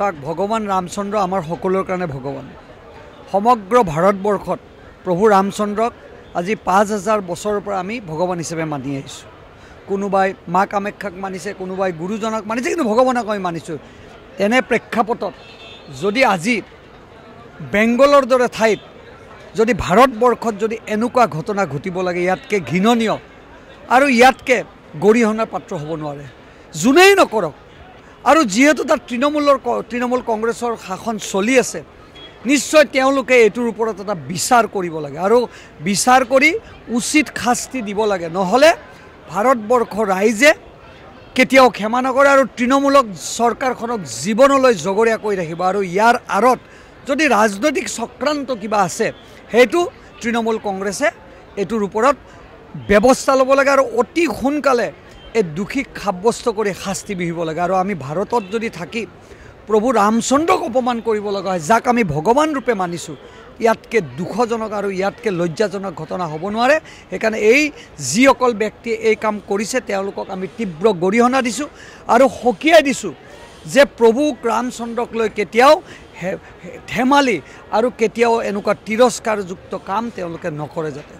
তাক ভগৱান ৰামচন্দ্ৰ আমাৰ সকলোৰে কাৰণে ভগৱান সমগ্ৰ ভাৰতবৰ্ষত প্ৰভু ৰামচন্দ্ৰক আজি পাঁচ হাজাৰ বছৰৰ পৰা আমি ভগৱান হিচাপে মানি আহিছোঁ কোনোবাই মা কামাখ্যাক মানিছে কোনোবাই গুৰুজনক মানিছে কিন্তু ভগৱানক আমি মানিছোঁ তেনে প্ৰেক্ষাপটত যদি আজি বেংগলৰ দৰে ঠাইত যদি ভাৰতবৰ্ষত যদি এনেকুৱা ঘটনা ঘটিব লাগে ইয়াতকৈ ঘৃণনীয় আৰু ইয়াতকৈ গৰিহণাৰ পাত্ৰ হ'ব নোৱাৰে যোনেই নকৰক আৰু যিহেতু তাত তৃণমূলৰ তৃণমূল কংগ্ৰেছৰ শাসন চলি আছে নিশ্চয় তেওঁলোকে এইটোৰ ওপৰত এটা বিচাৰ কৰিব লাগে আৰু বিচাৰ কৰি উচিত শাস্তি দিব লাগে নহ'লে ভাৰতবৰ্ষ ৰাইজে কেতিয়াও ক্ষমা নকৰে আৰু তৃণমূলক চৰকাৰখনক জীৱনলৈ জগৰীয়া কৰি ৰাখিব আৰু ইয়াৰ আঁৰত যদি ৰাজনৈতিক চক্ৰান্ত কিবা আছে সেইটো তৃণমূল কংগ্ৰেছে এইটোৰ ওপৰত ব্যৱস্থা ল'ব লাগে আৰু অতি সোনকালে এই দোষীক সাব্যস্ত কৰি শাস্তি বিহিব লাগে আৰু আমি ভাৰতত যদি থাকি প্ৰভু ৰামচন্দ্ৰক অপমান কৰিব লগা হয় যাক আমি ভগৱান ৰূপে মানিছোঁ ইয়াতকৈ দুখজনক আৰু ইয়াতকৈ লজ্জাজনক ঘটনা হ'ব নোৱাৰে সেইকাৰণে এই যিসকল ব্যক্তিয়ে এই কাম কৰিছে তেওঁলোকক আমি তীব্ৰ গৰিহণা দিছোঁ আৰু সকীয়াই দিছোঁ যে প্ৰভুক ৰামচন্দ্ৰক লৈ কেতিয়াও ধেমালি আৰু কেতিয়াও এনেকুৱা তিৰস্কাৰযুক্ত কাম তেওঁলোকে নকৰে যাতে